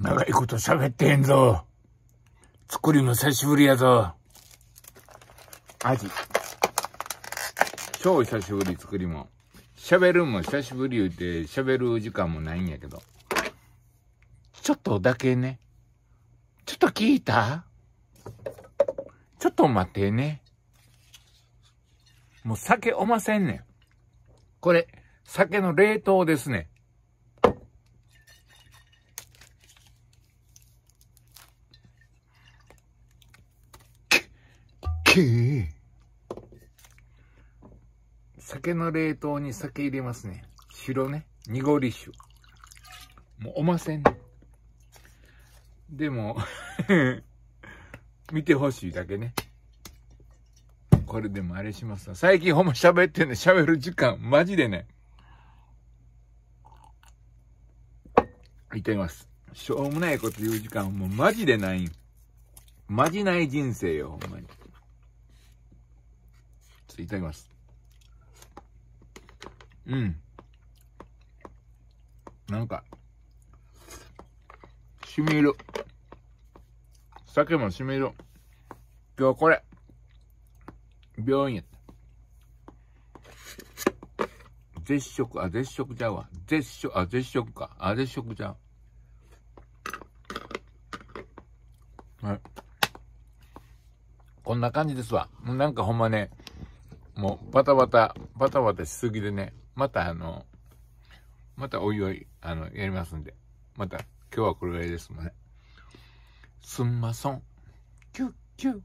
長いこと喋ってへんぞ。作りも久しぶりやぞ。アジ。超久しぶり作りも。喋るも久しぶり言うて、喋る時間もないんやけど。ちょっとだけね。ちょっと聞いたちょっと待ってね。もう酒おませんねん。これ、酒の冷凍ですね。け酒の冷凍に酒入れますね。白ね。濁り酒。もうおません、ね。でも 見てほしいだけね。これでもあれします最近ほんま喋ってんね、喋る時間、マジでね。いっています。しょうもないこと言う時間、もうマジでないマジない人生よ、ほんまに。っといただきます。うん。なんか、しみる。酒もしみる。今日これ、病院やった。絶食、あ、絶食ちゃうわ。絶食、あ、絶食か。あ、絶食ちゃう。はい。こんな感じですわ。なんかほんまね、もうバタバタ、バタバタしすぎでね、またあの、またおいおい、あの、やりますんで、また今日はこれぐらいですもんね。すんまそん。キュッキュッ。